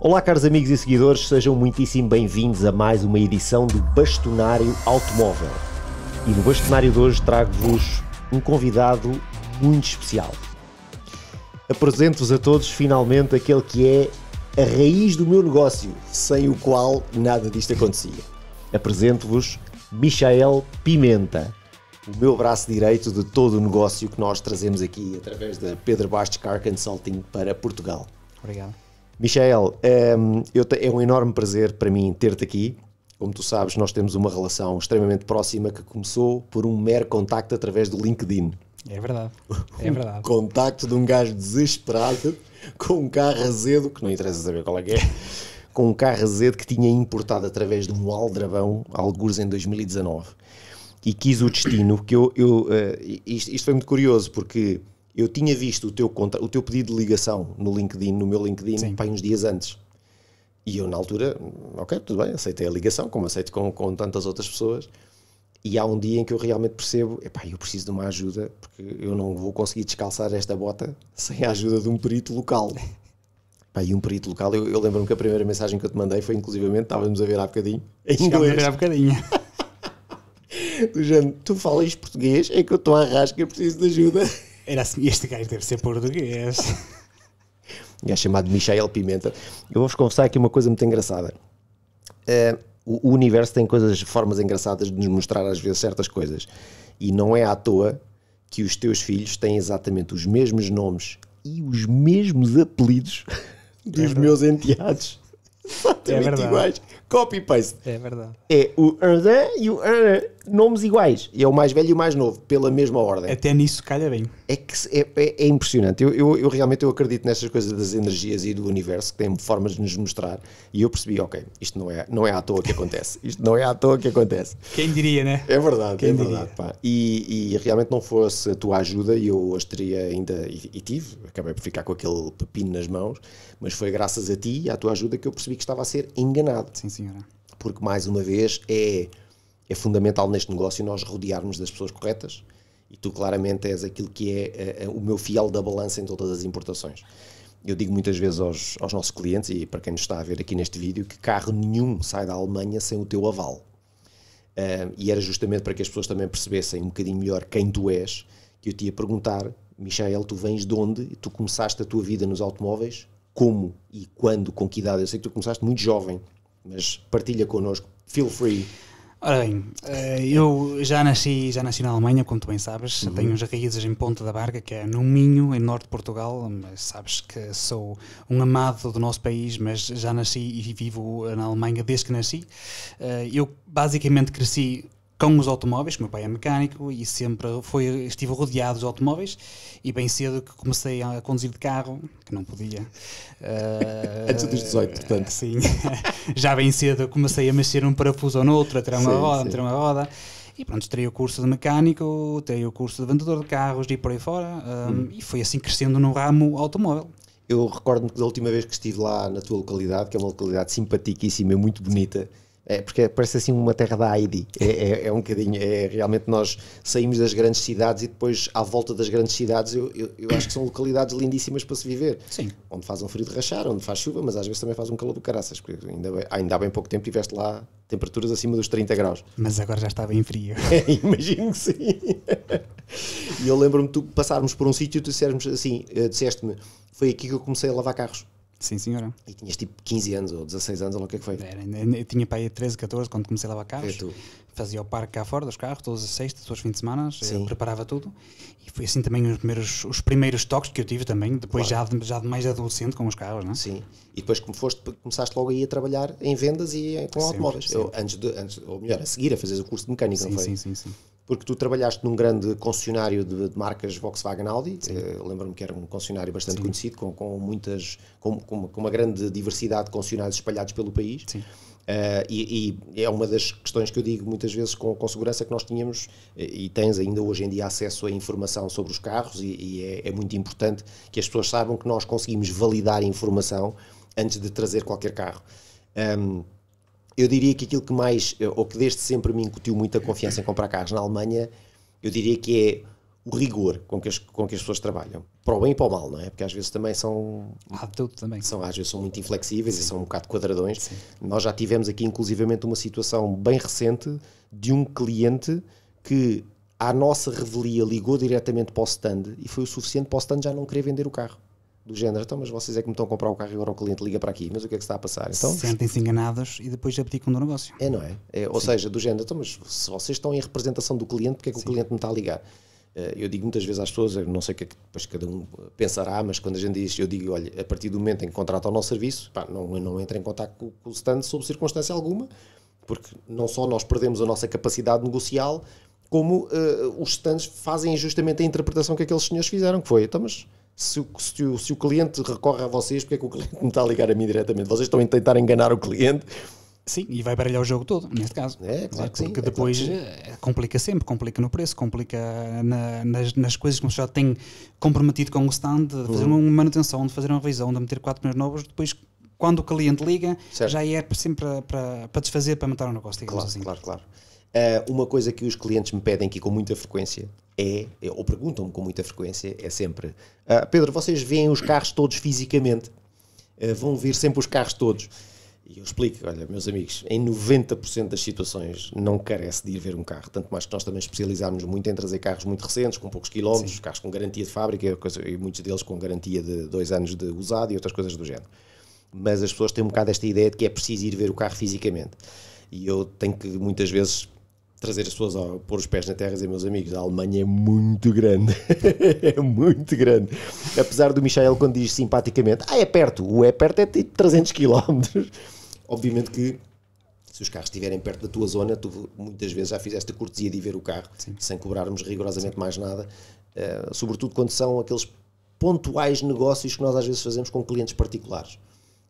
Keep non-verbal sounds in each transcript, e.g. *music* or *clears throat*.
Olá, caros amigos e seguidores, sejam muitíssimo bem-vindos a mais uma edição do Bastonário Automóvel. E no Bastonário de hoje trago-vos um convidado muito especial. Apresento-vos a todos finalmente aquele que é a raiz do meu negócio, sem o qual nada disto acontecia. Apresento-vos Michael Pimenta, o meu braço direito de todo o negócio que nós trazemos aqui através da Pedro Bastos Car Consulting para Portugal. Obrigado. Michael, um, ehm, te, é um enorme prazer para mim ter-te aqui. Como tu sabes, nós temos uma relação extremamente próxima que começou por um mero contacto através do LinkedIn. É verdade. *laughs* É verdade. contacto de um gajo desesperado com um carro azedo, que não interessa saber qual é que é, com um carro azedo que tinha importado através de um aldrabão, alguns em 2019. E quis o destino que eu. eu uh, isto, isto foi muito curioso porque eu tinha visto o teu, contra, o teu pedido de ligação no LinkedIn, no meu LinkedIn, Sim. uns dias antes. E eu, na altura, ok, tudo bem, aceitei a ligação, como aceito com, com tantas outras pessoas. E há um dia em que eu realmente percebo, epá, eu preciso de uma ajuda, porque eu não vou conseguir descalçar esta bota *laughs* sem a ajuda de um perito local. Epá, *laughs* e um perito local, eu, eu lembro-me que a primeira mensagem que eu te mandei foi, inclusivamente, estávamos a ver há bocadinho, em a ver há bocadinho. *laughs* Do género, tu falas português, é que eu estou à rasca, eu preciso de ajuda. Era assim, este gajo deve ser português. *laughs* Um é chamado Michael Pimenta. Eu vou-vos confessar aqui uma coisa muito engraçada. Uh, o, o universo tem coisas, formas engraçadas de nos mostrar às vezes certas coisas. E não é à toa que os teus filhos têm exatamente os mesmos nomes e os mesmos apelidos *laughs* dos é meus enteados. É exatamente é iguais. Copy paste. É verdade. É o Ardã e o Ardã, nomes iguais. E é o mais velho e o mais novo, pela mesma ordem. Até nisso calha bem. É, que, é, é, é impressionante. Eu, eu, eu, realmente eu acredito nestas coisas das energias e do universo, que têm formas de nos mostrar. E eu percebi, ok, isto não é, não é à toa que acontece. *laughs* Isto não é à toa que acontece. Quem diria, né? É verdade, Quem é verdade. E, e, realmente não fosse a tua ajuda, e eu hoje teria ainda, e, e tive, acabei por ficar com aquele pepino nas mãos, mas foi graças a ti e à tua ajuda que eu percebi que estava a ser enganado. Sim, sim senhora. Porque, mais uma vez, é, é fundamental neste negócio nós rodearmos das pessoas corretas e tu claramente és aquilo que é, é o meu fiel da balança em todas as importações. Eu digo muitas vezes aos, aos, nossos clientes e para quem nos está a ver aqui neste vídeo que carro nenhum sai da Alemanha sem o teu aval. Uh, e era justamente para que as pessoas também percebessem um bocadinho melhor quem tu és que eu te ia perguntar, Michael, tu vens de onde? Tu começaste a tua vida nos automóveis? Como e quando? Com que idade? Eu sei que tu começaste muito jovem mas partilha connosco, feel free. Ora bem, eh, eu já nasci, já nasci na Alemanha, como tu bem sabes, uhum. tenho as raízes em Ponta da Barca, que é no Minho, em norte de Portugal, mas sabes que sou um amado do nosso país, mas já nasci e vivo na Alemanha desde que nasci. Eh, eu basicamente cresci com os automóveis, que meu pai é mecânico e sempre foi, estive rodeado de automóveis e bem cedo que comecei a conduzir de carro, que não podia. Uh, *laughs* Antes dos 18, eh, portanto. Sim, *laughs* já bem cedo comecei a mexer um parafuso ou noutro, a tirar uma sim, roda, sim. a tirar uma roda. E pronto, tirei o curso de mecânico, tirei o curso de vendedor de carros e por aí fora. Um, hum. E foi assim crescendo no ramo automóvel. Eu recordo-me que da última vez que estive lá na tua localidade, que é uma localidade simpaticíssima, muito bonita, Sim é, porque parece assim uma terra da Heidi. É, é, é, um bocadinho. É, realmente nós saímos das grandes cidades e depois, à volta das grandes cidades, eu, eu, eu acho que são localidades lindíssimas para se viver. Sim. Onde faz um frio de rachar, onde faz chuva, mas às vezes também faz um calor do caraças. Porque ainda, ainda há bem pouco tempo tiveste lá temperaturas acima dos 30 graus. Mas agora já estava bem frio. *laughs* É, imagino que sim. e eu lembro-me tu passarmos por um sítio e tu dissermos assim, eh, disseste-me, foi aqui que eu comecei a lavar carros. Sim, senhora. E tinhas tipo 15 anos ou 16 anos, ou o que é que foi? Era, eu tinha para aí 13, 14 quando comecei a lavar carros. Fazia o parque cá fora dos carros, todas as sextas, todos os fins de semana, eh, preparava tudo. E foi assim também os primeiros, os primeiros toques que eu tive também, depois claro. já, de, já de mais adolescente com os carros, não é? Sim. E depois como foste, começaste logo aí a trabalhar em vendas e com sempre, automóveis. Sempre. Eu, antes de, antes, ou melhor, a seguir a fazer o curso de mecânica, sim, não foi? Sim, sim, sim porque tu trabalhaste num grande concessionário de, de marcas Volkswagen Audi, eh, lembro-me que era um concessionário bastante Sim. conhecido, com, com muitas, com, com, uma, com, uma, grande diversidade de concessionários espalhados pelo país. Sim. Uh, e, e, é uma das questões que eu digo muitas vezes com, com, segurança que nós tínhamos eh, e tens ainda hoje em dia acesso a informação sobre os carros e, e é, é, muito importante que as pessoas saibam que nós conseguimos validar a informação antes de trazer qualquer carro. Um, ehm, eu diria que aquilo que mais, eh, ou que desde sempre me incutiu muita confiança em comprar carros na Alemanha, eu diria que é o rigor com que, as, com que as pessoas trabalham, para o bem e para o mal, não é? Porque às vezes também são. Há tudo também. São, às vezes são muito inflexíveis Sim. e são um bocado quadradões. Sim. Nós já tivemos aqui, inclusivamente, uma situação bem recente de um cliente que, à nossa revelia, ligou diretamente para o stand e foi o suficiente para o stand já não querer vender o carro do género, então, mas vocês é que me estão a comprar o carro e agora o cliente liga para aqui, mas o que é que está a passar? Então, Sentem-se enganados e depois abdicam do negócio. É, não é? é ou Sim. seja, do género, então, mas se vocês estão em representação do cliente, porque é que Sim. o cliente me está a ligar? Eh, eu digo muitas vezes às pessoas, não sei o é que depois cada um pensará, mas quando a gente diz, eu digo, olha, a partir do momento em que contrata o nosso serviço, pá, não, não entra em contato com, com o stand sob circunstância alguma, porque não só nós perdemos a nossa capacidade negocial, como uh, os stands fazem justamente a interpretação que aqueles senhores fizeram, que foi, então, mas se, se, o, se o cliente recorre a vocês, porque é que o cliente não está a ligar a mim diretamente? Vocês estão a tentar enganar o cliente. Sim, e vai baralhar o jogo todo, neste caso. É, claro que Porque é depois é, complica sempre, complica no preço, complica na, nas, nas coisas que o já tem comprometido com o stand, de fazer uhum. uma manutenção, de fazer uma revisão, de meter quatro pneus novos, depois quando o cliente liga, certo. já é sempre para, para, para desfazer, para matar o negócio. Claro, assim. claro, claro. Ah, uma coisa que os clientes me pedem aqui com muita frequência é, é ou perguntam-me com muita frequência, é sempre: uh, Pedro, vocês veem os carros todos fisicamente? Uh, vão ver sempre os carros todos? E eu explico: olha, meus amigos, em 90% das situações não carece de ir ver um carro. Tanto mais que nós também especializámos muito em trazer carros muito recentes, com poucos quilómetros, Sim. carros com garantia de fábrica, e muitos deles com garantia de dois anos de usado e outras coisas do género. Mas as pessoas têm um bocado esta ideia de que é preciso ir ver o carro fisicamente. E eu tenho que muitas vezes trazer as pessoas a pôr os pés na terra e dizer, meus amigos, a Alemanha é muito grande. *laughs* é muito grande. Apesar do Michel quando diz simpaticamente, ah, é perto. O é perto é de 300 km. Obviamente que se os carros estiverem perto da tua zona, tu muitas vezes já fizeste a cortesia de ver o carro, Sim. sem cobrarmos rigorosamente Sim. mais nada. Uh, sobretudo quando são aqueles pontuais negócios que nós às vezes fazemos com clientes particulares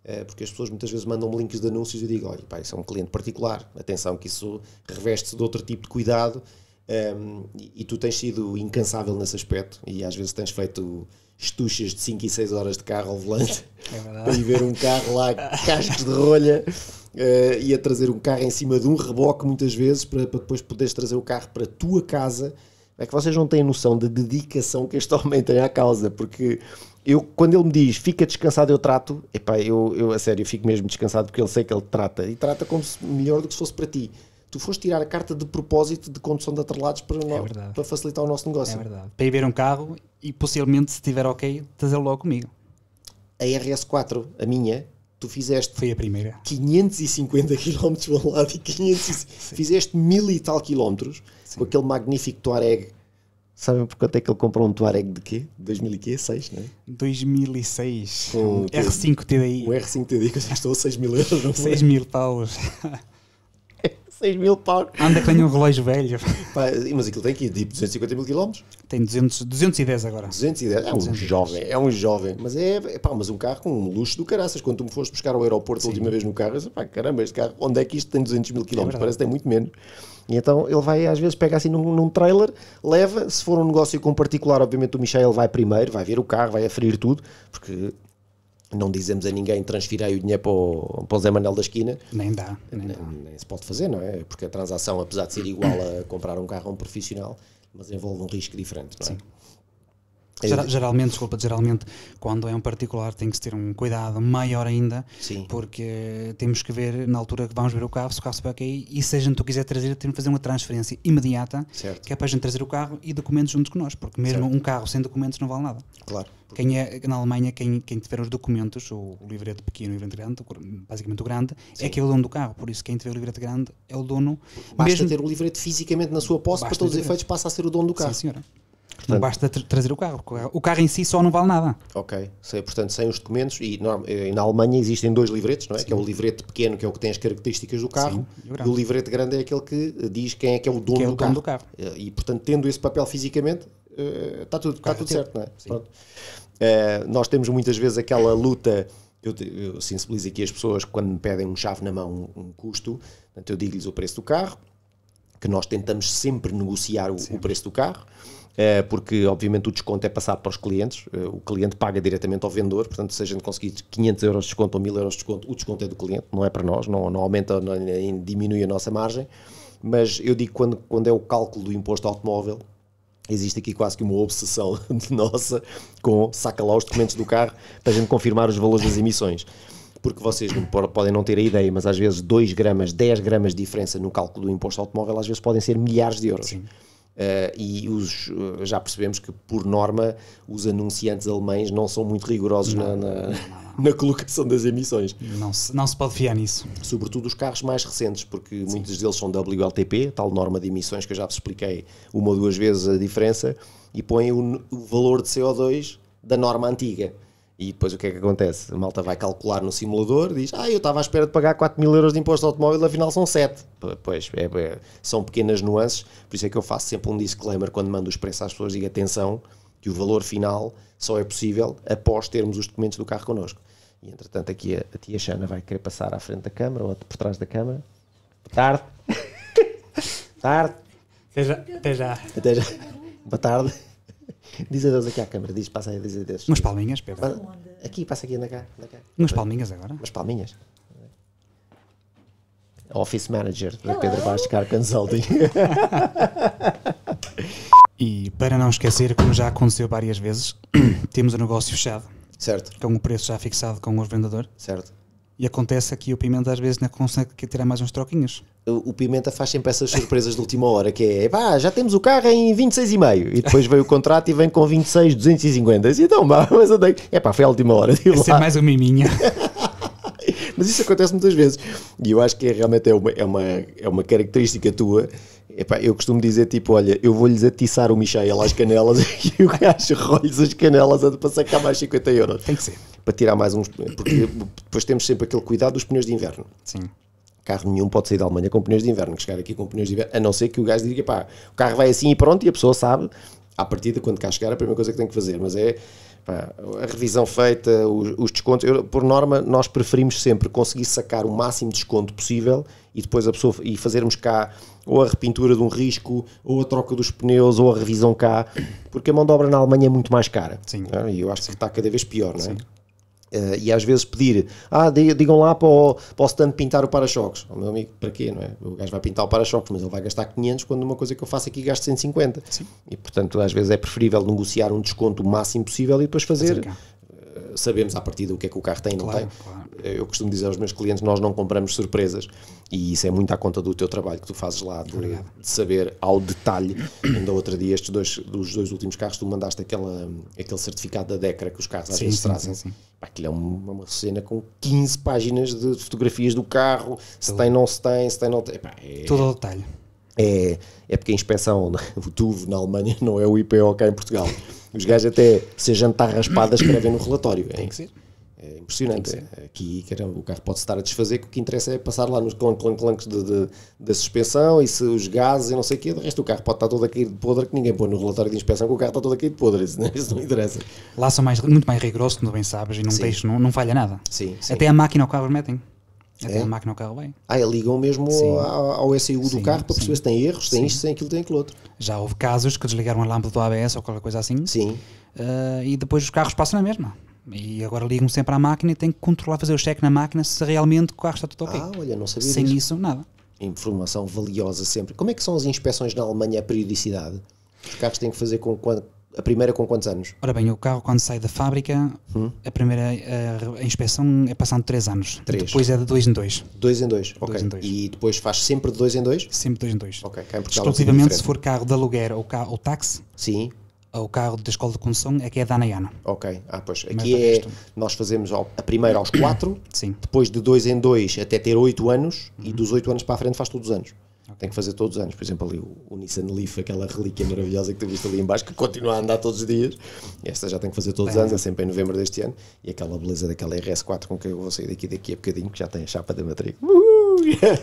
eh, porque as pessoas muitas vezes mandam-me links de anúncios e eu digo, olha, pá, isso é um cliente particular, atenção que isso reveste-se de outro tipo de cuidado um, ehm, e, e, tu tens sido incansável nesse aspecto e às vezes tens feito estuchas de 5 e 6 horas de carro ao volante é para ir ver um carro lá, cascos de rolha uh, e a trazer um carro em cima de um reboque muitas vezes para, para depois poderes trazer o carro para a tua casa é que vocês não têm noção da dedicação que este homem tem à causa, porque eu, quando ele me diz fica descansado, eu trato, epá, eu, eu a sério, eu fico mesmo descansado porque ele sei que ele trata e trata como se, melhor do que se fosse para ti. Tu foste tirar a carta de propósito de condução de atrelados para, nós, é para facilitar o nosso negócio. É verdade. Para ir ver um carro e possivelmente, se estiver ok, trazê-lo logo comigo. A RS4, a minha, tu fizeste. Foi a primeira. 550 km ao lado e 500, *laughs* fizeste mil e tal quilómetros com aquele magnífico Touareg Sabem por quanto é que ele comprou um Tuareg de quê? 2006, não é? 2006. Com um R5 TDI. Um R5 TDI que custou 6 mil euros. 6 mil paus. 6 mil paus. Anda que tem um relógio velho. *laughs* Pá, mas aquilo tem que ir tipo 250 mil quilómetros. Tem 200, 210 agora. 210, é um 210. jovem, é um jovem. Mas é, é, pá, mas um carro com um luxo do caraças. Quando tu me foste buscar ao aeroporto Sim. a última vez no carro, eu disse, pá, caramba, este carro, onde é que isto tem 200 mil é quilómetros? É Parece que tem muito menos. E então ele vai, às vezes, pega assim num, num trailer, leva. Se for um negócio com particular, obviamente o Michel vai primeiro, vai ver o carro, vai aferir tudo, porque não dizemos a ninguém transfirei o dinheiro para o, para o Zé Manuel da esquina. Nem dá, nem, nem, dá. se pode fazer, não é? Porque a transação, apesar de ser igual a comprar um carro a um profissional, mas envolve um risco diferente, não é? Sim. Geralmente, desculpa, geralmente quando é um particular tem que ter um cuidado maior ainda, Sim. porque temos que ver na altura que vamos ver o carro, se o carro se vai e se a gente o quiser trazer, temos que fazer uma transferência imediata, certo. que é para a gente trazer o carro e documentos junto com nós, porque mesmo certo. um carro sem documentos não vale nada. Claro. Quem é, na Alemanha, quem, quem tiver os documentos, o livreto pequeno e o livreto grande, basicamente o grande, é Sim. é que é o dono do carro, por isso quem tiver o livreto grande é o dono. Basta mesmo, ter o livreto fisicamente na sua posse, para todos os efeitos passa a ser o dono do carro. Sim, senhora. Portanto, não basta tra trazer o carro, o carro em si só não vale nada. Ok, sei, portanto, sem os documentos, e não, eh, na Alemanha existem dois livretos, não é? Sim. Que é o livrete pequeno, que é o que tem as características do carro, Sim, e o livrete grande é aquele que eh, diz quem é que é o dono, é o do, dono carro. do, carro. Eh, e, portanto, tendo esse papel fisicamente, está tudo, está tudo certo, não é? Pronto. Uh, nós temos muitas vezes aquela luta eu, eu sensibilizo aqui as pessoas quando me pedem um chave na mão, um, um custo, portanto eu digo-lhes o preço do carro, que nós tentamos sempre negociar o, o preço do carro, eh, porque obviamente o desconto é passado para os clientes, eh, o cliente paga diretamente ao vendedor, portanto se a gente conseguir 500 euros de desconto ou 1000 euros de desconto, o desconto é do cliente, não é para nós, não, não aumenta, não, nem diminui a nossa margem, mas eu digo quando, quando é o cálculo do imposto automóvel, existe aqui quase que uma obsessão *laughs* nossa com saca lá os documentos do carro para a gente confirmar os valores das emissões. Porque vocês não, podem não ter a ideia, mas às vezes 2 gramas, 10 gramas de diferença no cálculo do imposto automóvel, às vezes podem ser milhares de euros. Sim. Uh, e os, eh, já percebemos que, por norma, os anunciantes alemães não são muito rigorosos não, na, na, *laughs* na, colocação das emissões. Não se, não se pode fiar nisso. Sobretudo os carros mais recentes, porque Sim. muitos deles são WLTP, tal norma de emissões que eu já vos expliquei uma ou duas vezes a diferença, e põem o, o valor de CO2 da norma antiga. E depois o que é que acontece? A malta vai calcular no simulador, diz: Ah, eu estava à espera de pagar 4 mil euros de imposto de automóvel, afinal são 7. Pois, é, é, são pequenas nuances, por isso é que eu faço sempre um disclaimer quando mando os preços às pessoas: digo atenção, que o valor final só é possível após termos os documentos do carro connosco. E entretanto, aqui a, a tia Xana vai querer passar à frente da câmara ou por trás da câmara. Tarde. *laughs* tarde. Até já. Até já. Até já. Boa tarde. Diz adeus aqui à câmara, diz, passa aí, diz adeus. Umas palminhas, Pedro. aqui, passa aqui, anda cá, anda cá. Umas palminhas agora? Umas palminhas. Office Manager da Pedro Vaz Consulting. *laughs* e para não esquecer, como já aconteceu várias vezes, *clears throat* temos o um negócio fechado. Certo. Com o preço já fixado com o vendedor. Certo. E acontece aqui o Pimenta às vezes não consegue tirar mais uns troquinhos. O, Pimenta faz sempre essas surpresas de última hora, que é pá, já temos o carro em 26,5 e depois vem o contrato e vem com 26, 250. E então, pá, *laughs* mas onde é? pá, foi a última hora. Isso é mais uma miminho. *laughs* mas isso acontece muitas vezes. E eu acho que é, realmente é uma, é uma, é uma característica tua pá eu costumo dizer tipo, olha, eu vou-lhes atiçar o michel às canelas *laughs* e o gajo rolha as canelas a passar cá mais 50 euros. Tem que ser para tirar mais uns. Porque depois temos sempre aquele cuidado dos pneus de inverno. Sim. Carro nenhum pode sair da Alemanha com pneus de inverno, que chegar aqui com pneus de inverno, a não ser que o gajo diga pá, o carro vai assim e pronto, e a pessoa sabe, à partida, quando cá chegar, a primeira coisa que tem que fazer, mas é pá, a revisão feita, os, os descontos. Eu, por norma, nós preferimos sempre conseguir sacar o máximo de desconto possível e depois a pessoa e fazermos cá ou a repintura de um risco, ou a troca dos pneus, ou a revisão cá, porque a mão de obra na Alemanha é muito mais cara. Sim. Não? É? E eu acho Sim. que está cada vez pior, não é? Sim. Uh, e às vezes pedir, ah, digam lá para o, para o stand pintar o para-choques. Oh, meu amigo, para quê, não é? O gajo vai pintar o para-choques, mas ele vai gastar 500 quando uma coisa que eu faço aqui gasto 150. Sim. E portanto, às vezes é preferível negociar um desconto o máximo possível e depois fazer, fazer sabemos à partida o que é que o carro tem e não claro, tem. Claro. Eu costumo dizer aos meus clientes: nós não compramos surpresas e isso é muito à conta do teu trabalho que tu fazes lá, de, de saber ao detalhe. Ainda outro dia, estes dois, dos dois últimos carros, tu mandaste aquela, aquele certificado da DECRA que os carros sim, às vezes sim, trazem. Sim, sim. Pá, aquilo é uma, uma, cena com 15 páginas de fotografias do carro, se Todo. tem, não se tem, se tem, não tem. Pá, é... Todo o detalhe. É, é porque a inspeção, *laughs* o TUV na Alemanha não é o IPO cá em Portugal. Os gajos até, se a está raspada, escrevem no relatório. É? Tem que ser. É impressionante. Aqui caramba, o carro pode estar a desfazer, que o que interessa é passar lá nos clanc-clancs da suspensão e se os gases e não sei o quê. De resto, o carro pode estar todo a cair de podre, que ninguém põe no relatório de inspeção que o carro está todo a cair de podre. Isso não, é- isso não interessa. Lá são mais, muito mais rigorosos, como bem sabes, e não, deixo, não, não falha nada. Sim, sim, Até a máquina o carro metem. Até é? a máquina o carro bem. Ah, é, ligam mesmo ao, ao, SIU do carro para perceber se tem erros, tem isto, se tem aquilo, tem aquilo outro. Já houve casos que desligaram a lâmpada do ABS ou qualquer coisa assim. Sim. Uh, e depois os carros passam na mesma. E agora ligam sempre à máquina e têm que controlar, fazer o cheque na máquina se realmente o carro está tudo ok. Ah, olha, não sabia Sem disso. isso, nada. Informação valiosa sempre. Como é que são as inspeções na Alemanha a periodicidade? Os carros têm que fazer com quando, a primeira com quantos anos? Ora bem, o carro quando sai da fábrica, hum. a primeira a, inspeção é passando 3 anos. Três. Depois é de 2 em 2. 2 em 2, ok. Dois em dois. E depois faz sempre de 2 em 2? Sempre de 2 em 2. Ok, cá em Portugal é Exclusivamente se for carro de aluguer ou, carro, ou táxi. Sim o carro da escola de condução é que é da Anaiana. Ok, ah, pois. Aqui é, nós fazemos a primeira aos 4, depois de 2 em 2 até ter 8 anos uhum. e dos 8 anos para a frente faz todos os anos. Tem que fazer todos os anos. Por exemplo, ali o, o Nissan Leaf, aquela relíquia maravilhosa que tu viste ali embaixo, que continua a andar todos os dias. Esta já tem que fazer todos os anos, é sempre em novembro deste ano. E aquela beleza daquela RS4 com que eu vou sair daqui daqui a bocadinho, que já tem a chapa da matrícula.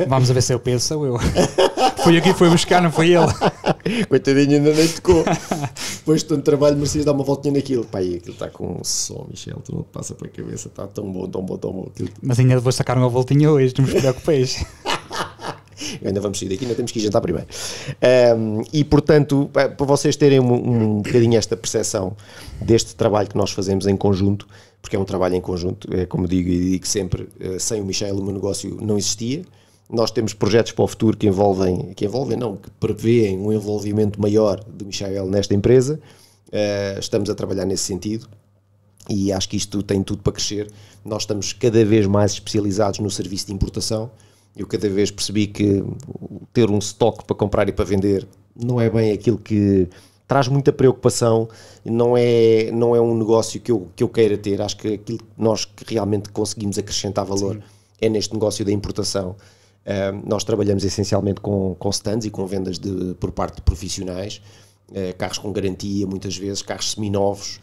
Vamos a ver se eu penso ou eu. *laughs* foi aqui foi buscar, não foi ele. *laughs* Coitadinho, ainda nem tocou. Depois de tanto trabalho, merecias dar uma voltinha naquilo. Pai, e aquilo está com um som, Michel, tu não te passa pela cabeça. Está tão bom, tão bom, tão bom. Aquilo. Mas ainda vou sacar uma voltinha hoje, não me preocupes. *laughs* *laughs* ainda vamos sair daqui, ainda temos que ir jantar primeiro. Um, e portanto, eh, para vocês terem um, um bocadinho esta percepção deste trabalho que nós fazemos em conjunto, porque é um trabalho em conjunto, é, como digo e digo sempre, eh, sem o Michel o meu negócio não existia. Nós temos projetos para o futuro que envolvem, que envolvem não, que prevêem um envolvimento maior do Michel nesta empresa. Uh, estamos a trabalhar nesse sentido e acho que isto tem tudo para crescer. Nós estamos cada vez mais especializados no serviço de importação eu cada vez percebi que ter um estoque para comprar e para vender não é bem aquilo que traz muita preocupação, não é, não é um negócio que eu, que eu queira ter. Acho que aquilo que nós realmente conseguimos acrescentar valor Sim. é neste negócio da importação. Uh, nós trabalhamos essencialmente com, com stands e com vendas de, por parte de profissionais, uh, carros com garantia, muitas vezes, carros seminovos.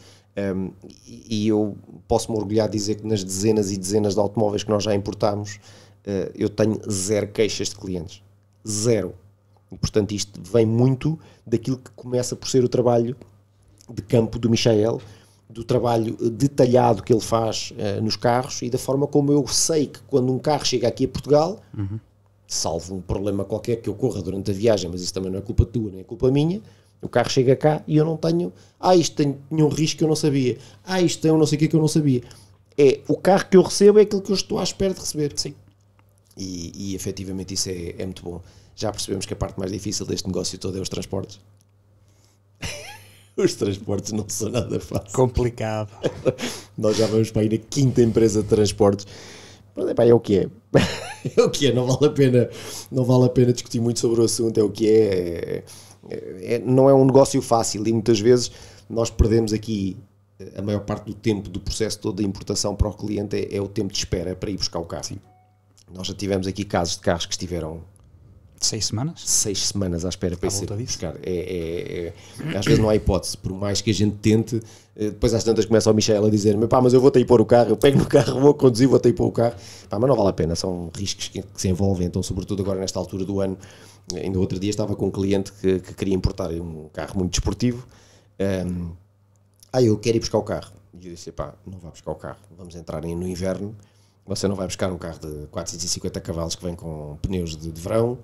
Um, ah, e eu posso-me orgulhar de dizer que nas dezenas e dezenas de automóveis que nós já importámos, eh, eu tenho zero queixas de clientes. Zero. E, portanto, isto vem muito daquilo que começa por ser o trabalho de campo do Michael, do trabalho detalhado que ele faz uh, nos carros e da forma como eu sei que quando um carro chega aqui a Portugal, uhum. salvo um problema qualquer que ocorra durante a viagem, mas isso também não é culpa tua, nem é culpa minha, o carro chega cá e eu não tenho. Ah, isto tem, nenhum risco que eu não sabia. Ah, isto tem um não sei o que que eu não sabia. É o carro que eu recebo é aquilo que eu estou à espera de receber. Sim. E, e efetivamente isso é, é muito bom. Já percebemos que a parte mais difícil deste negócio todo é os transportes. *laughs* os transportes não são nada fácil. Complicado. *laughs* Nós já vamos para ir na quinta empresa de transportes. Mas é, pá, é o que é. *laughs* é o que é, não vale a pena, não vale a pena discutir muito sobre o assunto, é o que é. é, é não é um negócio fácil e muitas vezes nós perdemos aqui eh, a maior parte do tempo do processo todo da importação para o cliente é, é o tempo de espera para ir buscar o carro. Sim. Nós já tivemos aqui casos de carros que estiveram Seis semanas? Seis semanas à espera para isso. Buscar. É, é, é, às vezes não há hipótese, por mais que a gente tente. Eh, depois às tantas começa o Michel a dizer: pá, mas eu vou-te ir pôr o carro, eu pego no carro, vou conduzir, vou-te ir pôr o carro. Pá, mas não vale a pena, são riscos que, que, se envolvem. Então, sobretudo agora nesta altura do ano, eh, ainda outro dia estava com um cliente que, que queria importar um carro muito desportivo. Um, ehm, ah, eu quero ir buscar o carro. E eu disse: pá, não vá buscar o carro, vamos entrar no inverno você não vai buscar um carro de 450 cavalos que vem com pneus de, de verão,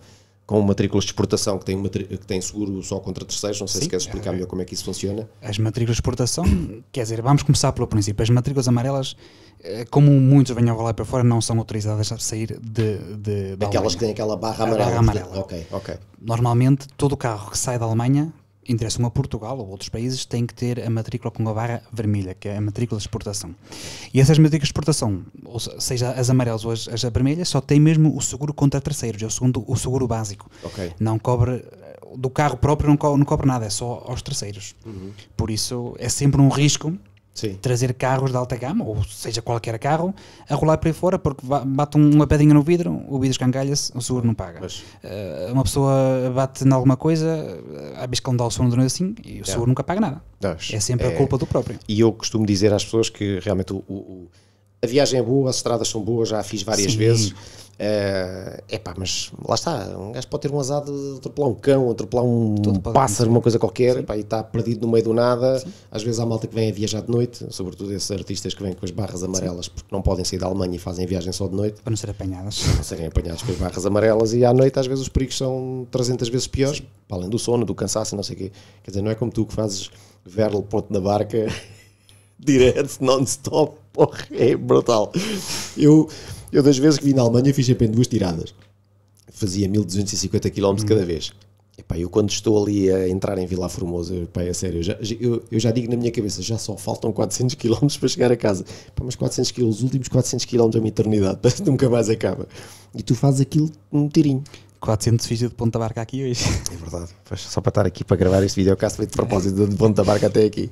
com matrículas de exportação que tem, que tem seguro só contra terceiros, não sei Sim, se queres explicar ah, melhor como é que isso funciona. As matrículas de exportação, *coughs* quer dizer, vamos começar pelo princípio, as matrículas amarelas, eh, como muitos venham rolar para fora, não são autorizadas a sair de, de Aquelas que têm aquela barra amarela. Barra amarela. Ok, ok. Normalmente, todo carro que sai da Alemanha interessam a Portugal ou outros países, têm que ter a matrícula com a barra vermelha, que é a matrícula de exportação. E essas matrículas de exportação, ou seja, as amarelas ou as, as vermelhas, só têm mesmo o seguro contra terceiros, é o, segundo, o seguro básico. Okay. Não cobre do carro próprio não cobre, não cobre nada, é só aos terceiros. Uhum. Por isso é sempre um risco Sim. trazer carros de alta gama, ou seja, qualquer carro, a rolar por aí fora porque bate uma pedinha no vidro, o vidro escangalha-se, o seguro não paga. Uh, uma pessoa bate em alguma coisa, a vez não dá o seguro assim, e o é. seguro nunca paga nada. Mas, é sempre é... a culpa do próprio. E eu costumo dizer às pessoas que realmente o, o, o a viagem é boa, as estradas são boas, já a fiz várias Sim. vezes é uh, eh, pá, mas lá está, um gajo pode ter um azar de atropelar um cão, atropelar um pássaro, uma coisa qualquer, epá, e está perdido no meio do nada. Sim. Às vezes há malta que vem a viajar de noite, sobretudo esses artistas que vêm com as barras amarelas, Sim. porque não podem sair da Alemanha e fazem viagem só de noite. Para não serem apanhadas. Para não serem apanhados com as barras amarelas, e à noite às vezes os perigos são 300 vezes piores, Sim. para além do sono, do cansaço não sei o quê. Quer dizer, não é como tu que fazes verlo ponto da barca *laughs* direto, non-stop, porra, é brutal. Eu eu, das vezes que vim na Alemanha, fiz sempre duas tiradas. Fazia 1250 km hum. cada vez. E pá, eu quando estou ali a entrar em Vila Formosa, pá, é sério, eu já, eu, eu já, digo na minha cabeça, já só faltam 400 km para chegar a casa. Pá, mas 400 km, os últimos 400 km é uma eternidade, nunca mais acaba. E tu fazes aquilo um tirinho. 400 fiz de Ponta Barca aqui hoje. É verdade, só para estar aqui para gravar este vídeo, caso foi de propósito de Ponta Barca até aqui.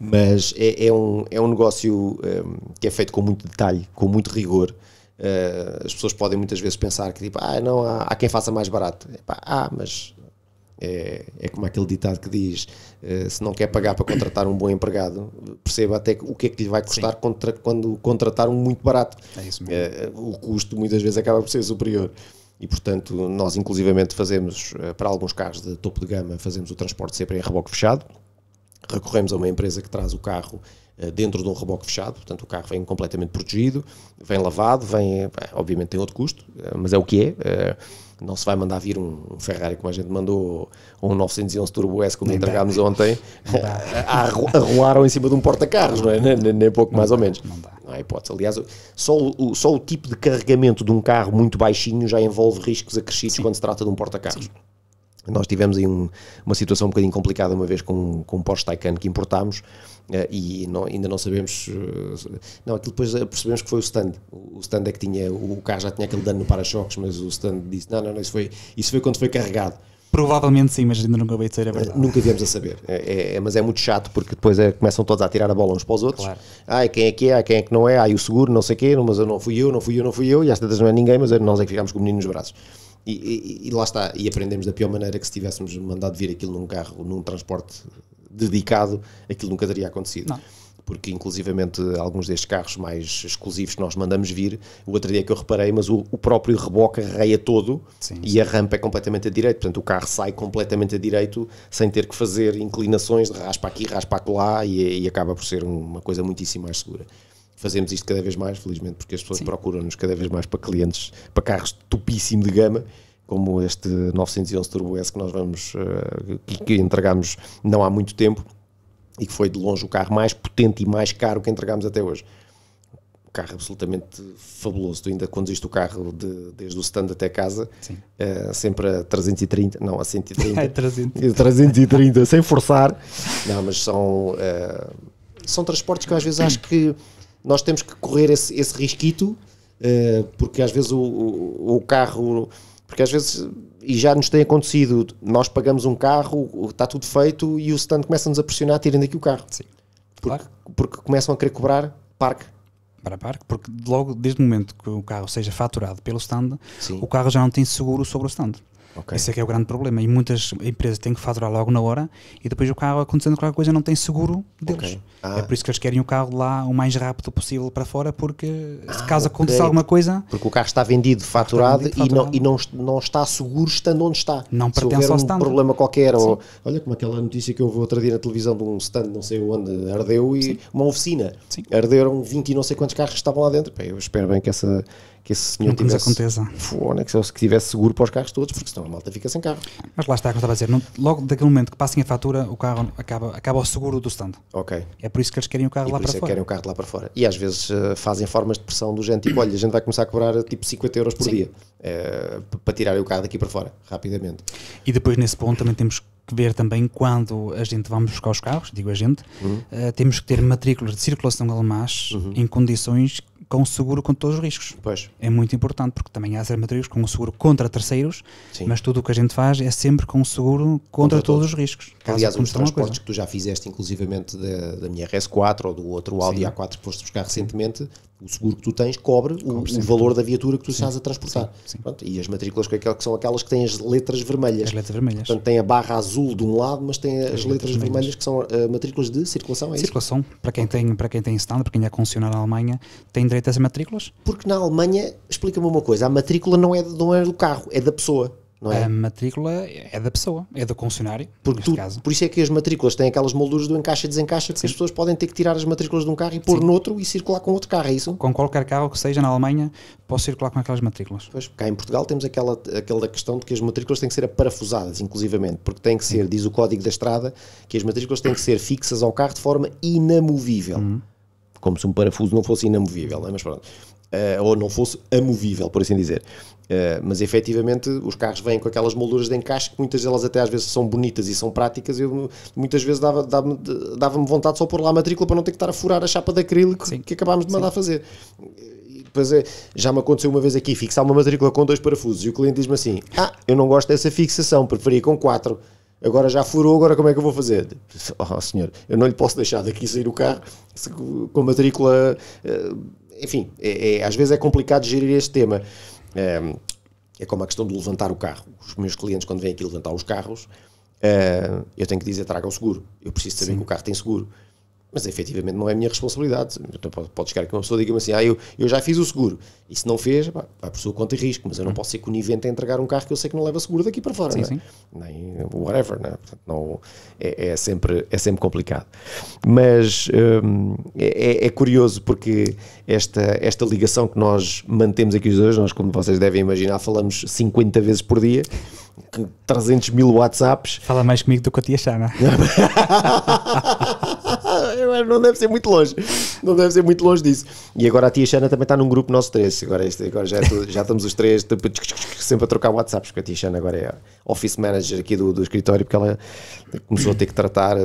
Mas é, é um, é um negócio um, que é feito com muito detalhe, com muito rigor. Uh, as pessoas podem muitas vezes pensar que tipo, ah, não, há, há quem faça mais barato. Epá, ah, mas é, é, como aquele ditado que diz: uh, se não quer pagar para contratar um bom empregado, perceba até o que é que lhe vai custar contra, quando contratar um muito barato. É uh, o custo muitas vezes acaba por ser superior. E portanto, nós inclusivamente fazemos, para alguns carros de topo de gama, fazemos o transporte sempre em reboque fechado. Recorremos a uma empresa que traz o carro eh, dentro de um reboque fechado, portanto o carro vem completamente protegido, vem lavado, vem, eh, obviamente tem outro custo, eh, mas é o que é. Não se vai mandar vir um Ferrari como a gente mandou, um 911 Turbo S como nem entregámos *laughs* a, a arrolaram em cima de um porta-carros, não é? Nem, nem pouco não mais dá, ou menos. Não, dá. não há hipótese. Aliás, só o, só o tipo de carregamento de um carro muito baixinho já envolve riscos acrescidos Sim. quando se trata de um porta-carros. Nós tivemos aí um, uma situação um bocadinho complicada uma vez com, com um Porsche Taycan que importámos eh, e não, ainda não sabemos. Eh, não, aquilo depois percebemos que foi o stand. O stand é que tinha. O carro já tinha aquele dano no para-choques, mas o stand disse: não, não, não, isso foi, isso foi quando foi carregado. Provavelmente sim, mas ainda nunca vai ser a é verdade. Nunca viemos a saber. É, é, é, mas é muito chato porque depois é, começam todos a tirar a bola uns para os outros. Claro. Ai, quem é que é, ai, quem é que não é, ai, o seguro, não sei o quê, mas eu não fui eu, não fui eu, não fui eu, e às tantas não é ninguém, mas é nós é que ficámos com o menino nos braços. E, e, e, lá está, e aprendemos da pior maneira que se tivéssemos mandado vir aquilo num carro, num transporte dedicado, aquilo nunca teria acontecido. Não. Porque, inclusivamente, alguns destes carros mais exclusivos que nós mandamos vir, o outro dia que eu reparei, mas o, o próprio reboque arreia todo sim, sim. e a rampa é completamente a direito. Portanto, o carro sai completamente a direito sem ter que fazer inclinações de raspa aqui, raspa lá e, e acaba por ser uma coisa muitíssimo mais segura fazemos isto cada vez mais, felizmente, porque as pessoas procuram-nos cada vez mais para clientes, para carros topíssimo de gama, como este 911 Turbo S que nós vamos, eh, que, que entregamos não há muito tempo e que foi de longe o carro mais potente e mais caro que entregámos até hoje. carro absolutamente fabuloso. Tu ainda conduziste o carro de, desde o stand até casa, uh, sempre a 330, não, a 130. é, 330. 330, sem forçar. Não, mas são, uh, são transportes que eu às vezes acho que nós temos que correr esse, esse risquito, uh, porque às vezes o, o, o, carro. Porque às vezes, e já nos tem acontecido, nós pagamos um carro, está tudo feito e o stand começa-nos a pressionar, tirem daqui o carro. Sim. Porque, claro. porque começam a querer cobrar parque para parque, porque logo desde o momento que o carro seja faturado pelo stand, Sim. o carro já não tem seguro sobre o stand. Okay. Esse é que é o grande problema. E muitas empresas têm que faturar logo na hora e depois o carro, acontecendo qualquer coisa, não tem seguro deles. Okay. Ah. É por isso que eles querem o carro lá o mais rápido possível para fora, porque ah, se caso okay. aconteça alguma coisa. Porque o carro está vendido, faturado, está vendido, faturado. e, não, e não, não está seguro estando onde está. Não se pertence ao um problema qualquer. Ou, olha como aquela notícia que eu vou outro dia na televisão de um stand, não sei onde, ardeu e Sim. uma oficina. Sim. Arderam 20 e não sei quantos carros estavam lá dentro. Bem, eu espero bem que essa que esse senhor que tivesse, aconteça. Fone, é que, se tivesse seguro para os carros todos, porque senão a malta fica sem carro. Mas lá está o que estava a dizer, logo daquele momento que passem a fatura, o carro acaba, acaba o seguro do stand. Ok. É por isso que eles querem o carro e lá para é fora. querem o carro lá para fora. E às vezes uh, fazem formas de pressão do gente, tipo, olha, a gente vai começar a cobrar tipo 50 euros por Sim. dia uh, para tirarem o carro daqui para fora, rapidamente. E depois nesse ponto também temos que ver também quando a gente vamos buscar os carros, digo a gente, uhum. uh, temos que ter matrículas de circulação alemãs uhum. em condições com um seguro com todos os riscos. Pois. É muito importante, porque também há armadilhas com um seguro contra terceiros, Sim. mas tudo o que a gente faz é sempre com um seguro contra, contra todos. todos. os riscos. Aliás, os transportes que tu já fizeste, inclusivamente da, da minha RS4 ou do outro Audi Sim. A4 que foste buscar recentemente, o seguro que tu tens cobre o, o valor da viatura que tu sim, estás a transportar. Sim, sim. Pronto, e as matrículas que, são aquelas que têm as letras vermelhas. As letras vermelhas. Portanto, tem a barra azul de um lado, mas tem as, as letras, letras vermelhas. vermelhas. que são uh, matrículas de circulação. É circulação, isso? para quem tem para quem tem stand, para quem é concessionário na Alemanha, tem direito a essas matrículas? Porque na Alemanha, explica-me uma coisa, a matrícula não é, não é do carro, é da pessoa não é? A matrícula é da pessoa, é do concessionário, Porque tu, caso. Por isso é que as matrículas têm aquelas molduras do encaixa e desencaixa que Sim. as pessoas podem ter que tirar as matrículas de um carro e pôr Sim. noutro e circular com outro carro, é isso? Com qualquer carro que seja na Alemanha, posso circular com aquelas matrículas. Pois, cá em Portugal temos aquela, aquela questão de que as matrículas têm que ser aparafusadas, inclusivamente, porque tem que ser, Sim. diz o código da estrada, que as matrículas têm que ser fixas ao carro de forma inamovível. Uhum. Como se um parafuso não fosse inamovível, não é? mas pronto. Uh, ou não fosse amovível, por assim dizer. Eh, mas efetivamente os carros vêm com aquelas molduras de encaixe que muitas delas até às vezes são bonitas e são práticas. Eu muitas vezes dava-me dava, dava vontade só pôr lá a matrícula para não ter que estar a furar a chapa de acrílico Sim. que acabámos de mandar Sim. fazer. Pois é, eh, já me aconteceu uma vez aqui fixar uma matrícula com dois parafusos e o cliente diz-me assim: Ah, eu não gosto dessa fixação, preferia com quatro. Agora já furou, agora como é que eu vou fazer? Oh, senhor, eu não lhe posso deixar daqui sair o carro com matrícula. Eh, enfim, é, é, às vezes é complicado gerir este tema. Ehm, é como a questão de levantar o carro. Os meus clientes, quando vêm aqui levantar os carros, eh, eu tenho que dizer: traga o seguro. Eu preciso saber Sim. que o carro tem seguro. Mas efetivamente não é a minha responsabilidade. então Pode chegar que uma pessoa diga-me assim: ah, eu, eu já fiz o seguro. E se não fez, pá, vai por sua conta e risco. Mas eu não uhum. posso ser conivente a entregar um carro que eu sei que não leva seguro daqui para fora. Sim, é? sim. Nem whatever. Né? Portanto, não, é, é, sempre, é sempre complicado. Mas hum, é, é, é, curioso porque esta, esta ligação que nós mantemos aqui os dois, nós, como vocês devem imaginar, falamos 50 vezes por dia. 300 mil WhatsApps. Fala mais comigo do que eu te achar, não é? *laughs* não deve ser muito longe. Não deve ser muito longe disso. E agora a tia Xana também está num grupo nosso três. Agora, agora já, é tudo, já estamos os três tipo, sempre a trocar WhatsApps, porque a tia Xana agora é office manager aqui do, do escritório, porque ela começou a ter que tratar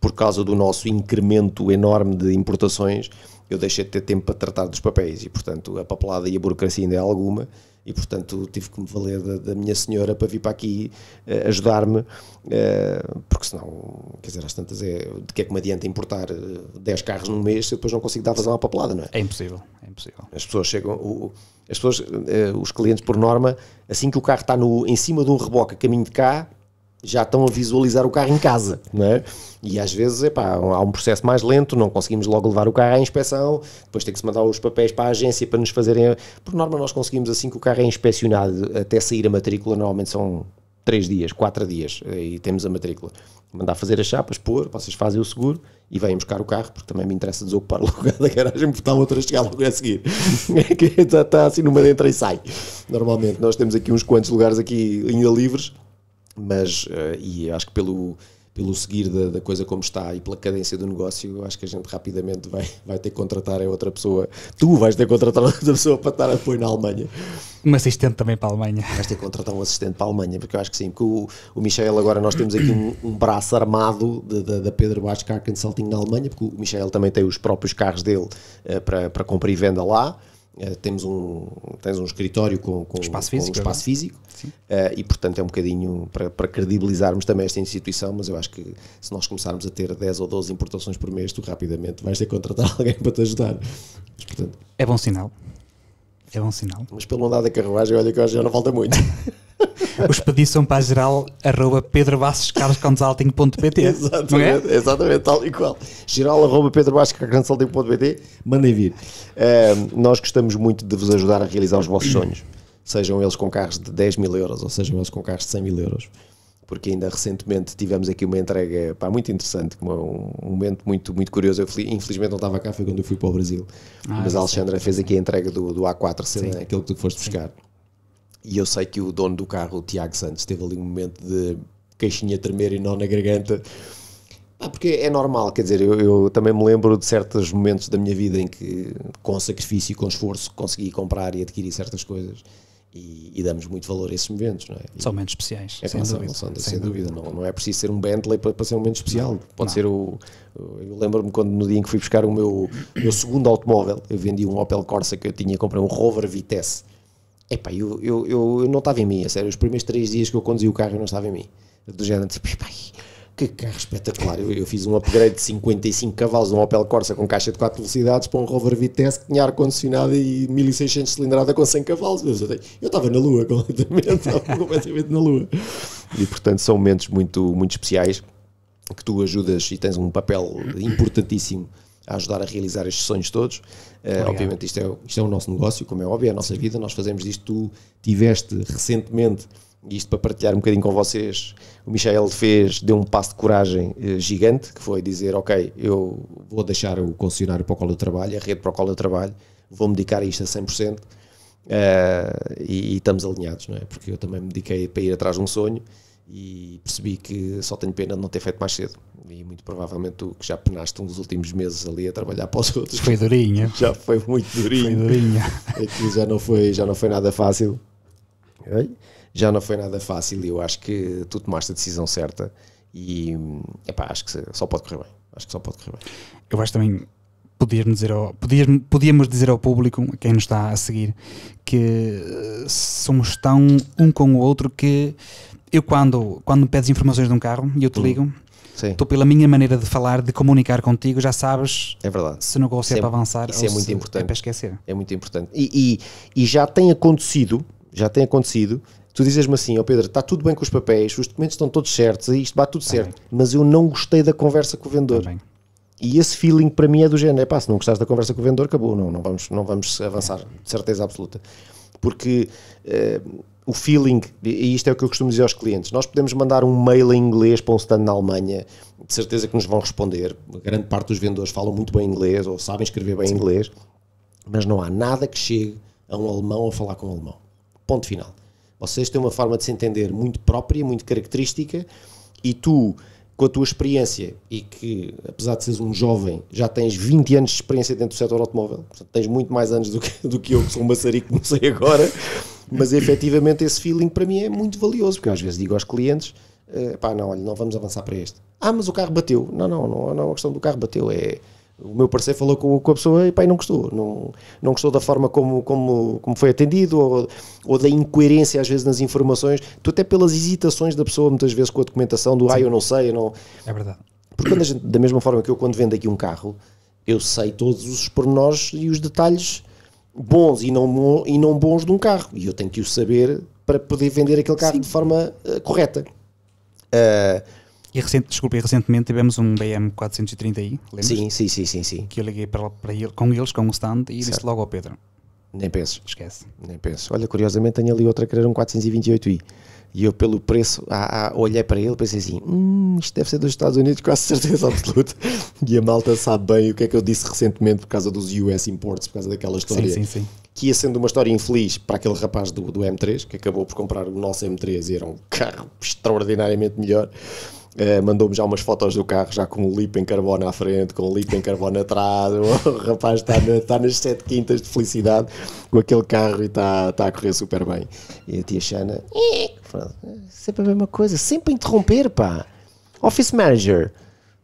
por causa do nosso incremento enorme de importações eu deixei de ter tempo para tratar dos papéis e, portanto, a papelada e a burocracia ainda é alguma e, portanto, tive que me valer da, da minha senhora para vir para aqui uh, ajudar-me, uh, porque senão, quer dizer, às tantas é de que é que me adianta importar 10 eh, carros num mês se eu depois não consigo dar razão à papelada, não é? É impossível, é impossível. As pessoas chegam, o, as pessoas, uh, os clientes, por norma, assim que o carro está no, em cima de um reboque caminho de cá, já estão a visualizar o carro em casa, né? E às vezes, epá, há um processo mais lento, não conseguimos logo levar o carro à inspeção, depois tem que se mandar os papéis para a agência para nos fazerem... Por norma nós conseguimos assim que o carro é inspecionado até sair a matrícula, normalmente são 3 dias, 4 dias, eh, e temos a matrícula. Mandar fazer as chapas, pôr, vocês fazem o seguro e vêm buscar o carro, porque também me interessa desocupar o lugar da garagem, porque está outra chegar logo a seguir. *laughs* está, assim numa dentro e sai. Normalmente nós temos aqui uns quantos lugares aqui ainda livres, mas eh, e acho que pelo pelo seguir da, da, coisa como está e pela cadência do negócio, acho que a gente rapidamente vai, vai ter que contratar a outra pessoa. Tu vais ter que contratar outra pessoa para estar a apoio na Alemanha. Um assistente também para a Alemanha. Vais ter que contratar um assistente para a Alemanha, porque eu acho que sim, porque o, o Michel agora nós temos aqui um, um braço armado da Pedro Bascar Consulting na Alemanha, porque o Michel também tem os próprios carros dele uh, para, para compra e venda lá. É, temos um, tens um escritório com, com espaço físico, com um espaço é? físico uh, e portanto é um bocadinho para, para, credibilizarmos também esta instituição, mas eu acho que se nós começarmos a ter 10 ou 12 importações por mês, tu rapidamente vais ter que contratar *laughs* alguém para te ajudar. Mas, portanto, é bom sinal. É bom sinal. Mas pelo andar da carruagem, olha que hoje já não falta muito. *laughs* Os *laughs* pedidos são para geral arroba Carlos *laughs* é? Exatamente, é? exatamente, tal e qual. Geral arroba pedrobassescarlosconsulting.pt Mandem vir. nós gostamos muito de vos ajudar a realizar os vossos sonhos. Sejam eles com carros de 10 mil euros ou sejam eles com carros de 100 mil euros. Porque ainda recentemente tivemos aqui uma entrega pá, muito interessante, um momento muito, muito curioso. Eu infelizmente não estava cá, foi quando eu fui para o Brasil. Ah, Mas a é Alexandra fez aqui a entrega do, do A4 Sedan, aquele que tu foste buscar. Sim e eu sei que o dono do carro, o Tiago Santos, teve ali um momento de caixinha tremer e nó na garganta. Ah, porque é normal, quer dizer, eu, eu, também me lembro de certos momentos da minha vida em que, com sacrifício e com esforço, consegui comprar e adquirir certas coisas. E, e damos muito valor a esses momentos, não é? E são momentos especiais. É, sem, dúvida, sem, sem dúvida. dúvida. Não, não é preciso ser um Bentley para, para ser um momento especial. Não, Pode não. ser o. Eu lembro-me quando no dia em que fui buscar o meu, meu segundo automóvel, eu vendi um Opel Corsa que eu tinha, comprei um Rover Vitesse Epá, eu, eu, eu, eu não estava em mim, a sério. Os primeiros três dias que eu conduzi o carro, eu não estava em mim. Do género, tipo, que carro espetacular. Eu, eu, fiz um upgrade de 55 cavalos, um Opel Corsa com caixa de 4 velocidades para um Rover Vitesse que tinha ar-condicionado e 1600 cilindrada com 100 cavalos. Eu estava na lua *laughs* completamente, estava completamente na lua. E portanto são momentos muito, muito especiais que tu ajudas e tens um papel importantíssimo a ajudar a realizar estes sonhos todos. Uh, obviamente, isto é, isto é o nosso negócio, como é óbvio, é a nossa vida, nós fazemos isto. Tu tiveste recentemente, isto para partilhar um bocadinho com vocês, o Michel fez, deu um passo de coragem uh, gigante, que foi dizer: Ok, eu vou deixar o concessionário para o colo de trabalho, a rede para o colo de trabalho, vou me dedicar a isto a 100%. Uh, eh, e, e estamos alinhados, não é? Porque eu também me dediquei para ir atrás de um sonho e percebi que só tenho pena de não ter feito mais cedo. E muito provavelmente tu que já penaste um dos últimos meses ali a trabalhar para os outros. Foi durinho. *laughs* Já foi muito durinho. Foi durinho. Aquilo é já não foi, já não foi nada fácil. Já não foi nada fácil e eu acho que tu tomaste a decisão certa e epá, acho que só pode correr bem. Acho que só pode correr bem. Eu acho também podíamos dizer ao, podíamos, podíamos dizer ao público, quem nos está a seguir, que eh, somos tão um com o outro que eu quando, quando me pedes informações de um carro e eu te hum. ligo, estou pela minha maneira de falar, de comunicar contigo, já sabes é verdade. se o negócio é, é, para avançar isso é muito importante. é para esquecer. É muito importante. E, e, e já tem acontecido, já tem acontecido, tu dizes-me assim, ó oh Pedro, está tudo bem com os papéis, os documentos estão todos certos, isto bate tudo tá certo, mas eu não gostei da conversa com o vendedor. Tá e esse feeling para mim é do género: é pá, se não gostaste da conversa com o vendedor, acabou, não, não, vamos, não vamos avançar, de certeza absoluta. Porque uh, o feeling, e isto é o que eu costumo dizer aos clientes: nós podemos mandar um mail em inglês para um stand na Alemanha, de certeza que nos vão responder. A grande parte dos vendedores falam muito bem inglês ou sabem escrever bem Sim. inglês, mas não há nada que chegue a um alemão a falar com um alemão. Ponto final. Vocês têm uma forma de se entender muito própria, muito característica, e tu com a tua experiência e que, apesar de seres um jovem, já tens 20 anos de experiência dentro do setor automóvel, portanto, tens muito mais anos do que, do que eu, que sou um maçarico, comecei agora, mas efetivamente esse feeling para mim é muito valioso, porque às vezes digo aos clientes, eh, pá, não, olha, não vamos avançar para este. Ah, mas o carro bateu. Não, não, não, não é uma questão do carro bateu, é o meu parceiro falou com, com a pessoa e pai não gostou. Não, não gostou da forma como, como, como foi atendido ou, ou da incoerência às vezes nas informações. Tu até pelas hesitações da pessoa muitas vezes com a documentação do ai ah, eu não sei, eu não... É verdade. Porque quando gente, da mesma forma que eu quando vendo aqui um carro, eu sei todos os pormenores e os detalhes bons e não, e não bons de um carro. E eu tenho que o saber para poder vender aquele carro Sim. de forma uh, correta. Uh, e, recente, desculpa, e recentemente tivemos um BM430i, lembras? Sim, sim, sim, sim, sim. Que eu liguei para, para ele, com eles, com o stand, e certo. disse logo ao Pedro. Nem penso. Esquece. Nem penso. Olha, curiosamente tenho ali outra que era um 428i. E eu, pelo preço, a, a, olhei para ele e pensei assim: hum, isto deve ser dos Estados Unidos, quase certeza absoluta. *laughs* e a malta sabe bem o que é que eu disse recentemente por causa dos US imports, por causa daquela história. Sim, sim, sim. Que ia sendo uma história infeliz para aquele rapaz do, do M3, que acabou por comprar o nosso M3 e era um carro extraordinariamente melhor. Uh, Mandou-me já umas fotos do carro, já com o lipo em carbono à frente, com o lipo em carbono atrás. *laughs* O rapaz está, na, está nas sete quintas de felicidade com aquele carro e está, está a correr super bem. E a tia Xana, eh, é sempre a mesma coisa, sempre a interromper, pá. Office Manager,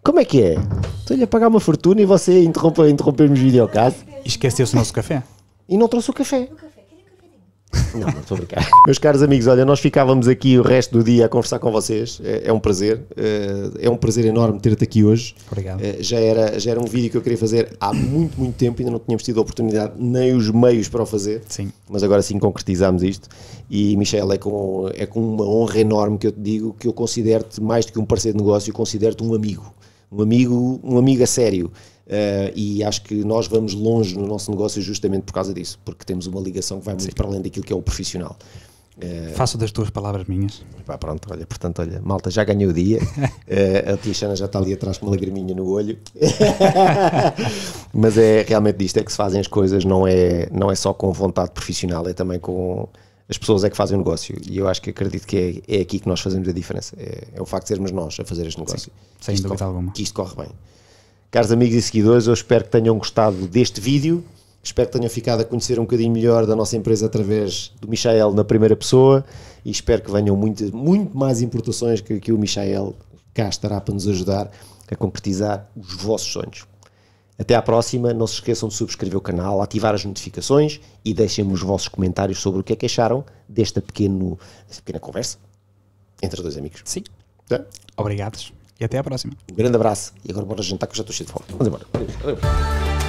como é que é? Estou-lhe a pagar uma fortuna e você interrompe, o videocast. E esqueceu-se o nosso café. E não trouxe o café. Não, não estou a brincar. *laughs* Meus caros amigos, olha, nós ficávamos aqui o resto do dia a conversar com vocês. É, é um prazer. Eh, é um prazer enorme ter-te aqui hoje. Obrigado. Eh, já era, já era um vídeo que eu queria fazer há muito, muito tempo. Ainda não tínhamos tido a oportunidade nem os meios para o fazer. Sim. Mas agora sim concretizámos isto. E, Michel, é com, é com uma honra enorme que eu te digo que eu considero-te mais do que um parceiro de negócio, eu considero-te um amigo. Um amigo, um amigo a sério. Uh, e acho que nós vamos longe no nosso negócio justamente por causa disso, porque temos uma ligação que vai muito Sim. para além daquilo que é o profissional. Uh, eh, Faço das tuas palavras minhas. Pá, pronto, olha, portanto, olha, malta, já ganhei o dia. uh, *laughs* a Tichana já está ali atrás com uma lagriminha no olho. *laughs* Mas é realmente disto é que se fazem as coisas, não é, não é só com vontade profissional, é também com as pessoas é que fazem o negócio e eu acho que acredito que é, é aqui que nós fazemos a diferença é, é o facto de sermos nós a fazer este negócio Sim, sem dúvida corre, alguma que isto corre bem Caros amigos e seguidores, eu espero que tenham gostado deste vídeo. Espero que tenham ficado a conhecer um bocadinho melhor da nossa empresa através do Michael na primeira pessoa e espero que venham muito, muito mais importações que, que o Michael cá estará para nos ajudar a concretizar os vossos sonhos. Até à próxima, não se esqueçam de subscrever o canal, ativar as notificações e deixem-me os vossos comentários sobre o que é que acharam desta, pequeno, desta pequena conversa entre dois amigos. Sim. É? Obrigados. E até a próxima. Um grande abraço. E agora bora jantar que eu já estou cheio de fome. Vamos embora. Vamos embora.